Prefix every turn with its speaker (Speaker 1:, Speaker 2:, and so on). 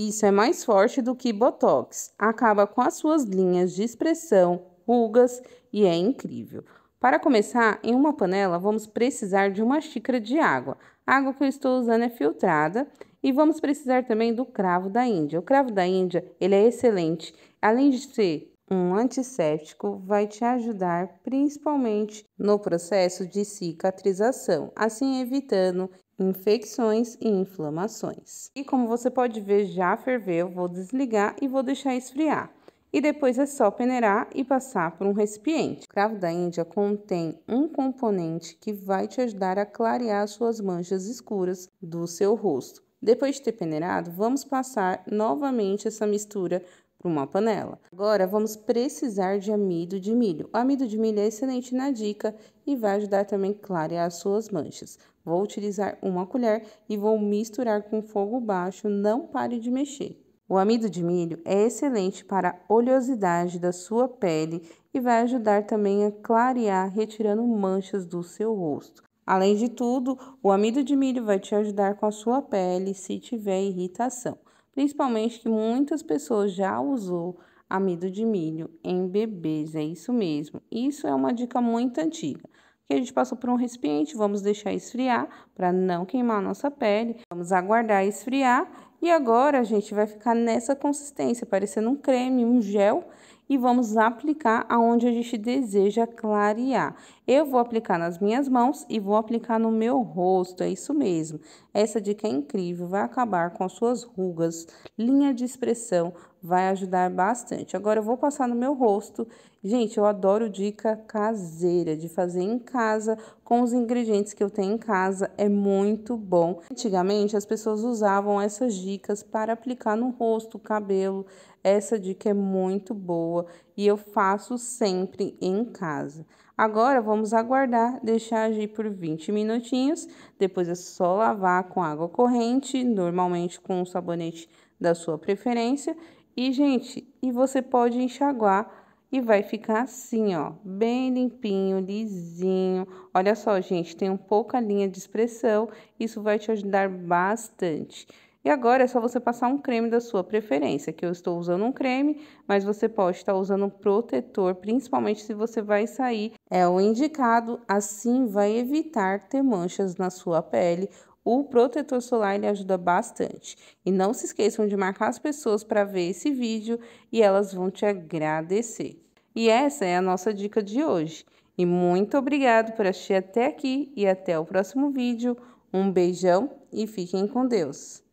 Speaker 1: Isso é mais forte do que botox, acaba com as suas linhas de expressão, rugas e é incrível. Para começar, em uma panela vamos precisar de uma xícara de água. A água que eu estou usando é filtrada e vamos precisar também do cravo da Índia. O cravo da Índia, ele é excelente. Além de ser um antisséptico, vai te ajudar principalmente no processo de cicatrização, assim evitando infecções e inflamações. E como você pode ver, já ferveu, vou desligar e vou deixar esfriar. E depois é só peneirar e passar por um recipiente. O cravo da Índia contém um componente que vai te ajudar a clarear suas manchas escuras do seu rosto. Depois de ter peneirado, vamos passar novamente essa mistura para uma panela. Agora vamos precisar de amido de milho. O amido de milho é excelente na dica e vai ajudar também a clarear as suas manchas. Vou utilizar uma colher e vou misturar com fogo baixo, não pare de mexer. O amido de milho é excelente para a oleosidade da sua pele e vai ajudar também a clarear, retirando manchas do seu rosto. Além de tudo, o amido de milho vai te ajudar com a sua pele se tiver irritação principalmente que muitas pessoas já usou amido de milho em bebês, é isso mesmo. Isso é uma dica muito antiga. Que a gente passou por um recipiente, vamos deixar esfriar para não queimar a nossa pele. Vamos aguardar esfriar e agora a gente vai ficar nessa consistência, parecendo um creme, um gel e vamos aplicar aonde a gente deseja clarear. Eu vou aplicar nas minhas mãos e vou aplicar no meu rosto, é isso mesmo. Essa dica é incrível, vai acabar com suas rugas, linha de expressão, vai ajudar bastante. Agora eu vou passar no meu rosto. Gente, eu adoro dica caseira, de fazer em casa, com os ingredientes que eu tenho em casa, é muito bom. Antigamente, as pessoas usavam essas dicas para aplicar no rosto, cabelo. Essa dica é muito boa e eu faço sempre em casa. Agora, vamos aguardar deixar agir por 20 minutinhos, depois é só lavar com água corrente, normalmente com um sabonete da sua preferência. E, gente, e você pode enxaguar e vai ficar assim, ó, bem limpinho, lisinho. Olha só, gente, tem um pouca linha de expressão, isso vai te ajudar bastante. E agora é só você passar um creme da sua preferência, que eu estou usando um creme, mas você pode estar usando um protetor, principalmente se você vai sair, é o indicado, assim vai evitar ter manchas na sua pele o protetor solar ele ajuda bastante. E não se esqueçam de marcar as pessoas para ver esse vídeo e elas vão te agradecer. E essa é a nossa dica de hoje. E muito obrigado por assistir até aqui e até o próximo vídeo. Um beijão e fiquem com Deus.